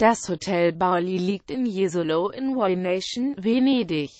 Das Hotel Bali liegt in Jesolo in Nation, Venedig.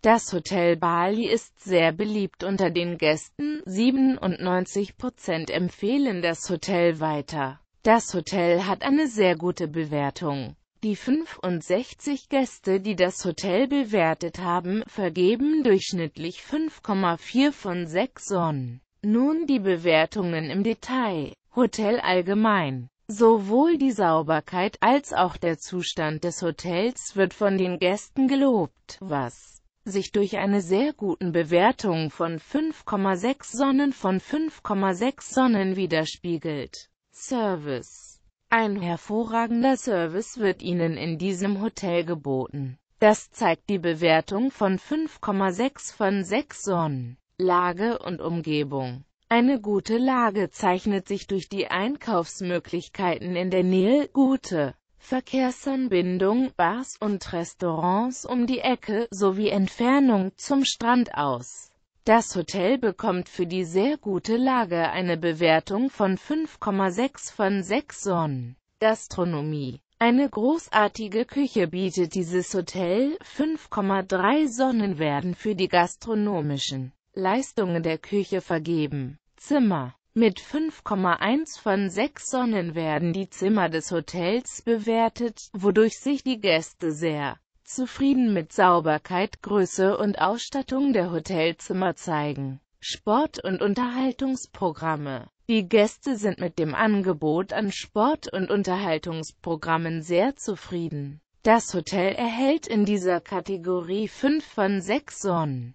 Das Hotel Bali ist sehr beliebt unter den Gästen, 97% empfehlen das Hotel weiter. Das Hotel hat eine sehr gute Bewertung. Die 65 Gäste, die das Hotel bewertet haben, vergeben durchschnittlich 5,4 von 6 Sonnen. Nun die Bewertungen im Detail. Hotel allgemein. Sowohl die Sauberkeit als auch der Zustand des Hotels wird von den Gästen gelobt, was sich durch eine sehr guten Bewertung von 5,6 Sonnen von 5,6 Sonnen widerspiegelt. Service Ein hervorragender Service wird Ihnen in diesem Hotel geboten. Das zeigt die Bewertung von 5,6 von 6 Sonnen. Lage und Umgebung eine gute Lage zeichnet sich durch die Einkaufsmöglichkeiten in der Nähe, gute Verkehrsanbindung, Bars und Restaurants um die Ecke sowie Entfernung zum Strand aus. Das Hotel bekommt für die sehr gute Lage eine Bewertung von 5,6 von 6 Sonnen. Gastronomie eine großartige Küche bietet dieses Hotel, 5,3 Sonnen werden für die gastronomischen Leistungen der Küche vergeben. Zimmer. Mit 5,1 von 6 Sonnen werden die Zimmer des Hotels bewertet, wodurch sich die Gäste sehr zufrieden mit Sauberkeit, Größe und Ausstattung der Hotelzimmer zeigen. Sport- und Unterhaltungsprogramme Die Gäste sind mit dem Angebot an Sport- und Unterhaltungsprogrammen sehr zufrieden. Das Hotel erhält in dieser Kategorie 5 von 6 Sonnen.